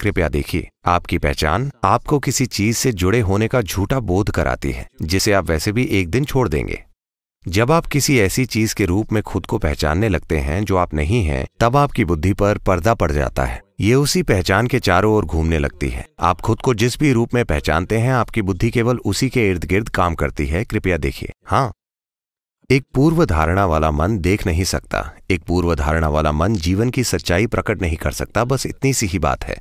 कृपया देखिए आपकी पहचान आपको किसी चीज से जुड़े होने का झूठा बोध कराती है जिसे आप वैसे भी एक दिन छोड़ देंगे जब आप किसी ऐसी चीज के रूप में खुद को पहचानने लगते हैं जो आप नहीं हैं तब आपकी बुद्धि पर पर्दा पड़ जाता है ये उसी पहचान के चारों ओर घूमने लगती है आप खुद को जिस भी रूप में पहचानते हैं आपकी बुद्धि केवल उसी के इर्द गिर्द काम करती है कृपया देखिए हाँ एक पूर्व धारणा वाला मन देख नहीं सकता एक पूर्व धारणा वाला मन जीवन की सच्चाई प्रकट नहीं कर सकता बस इतनी सी ही बात है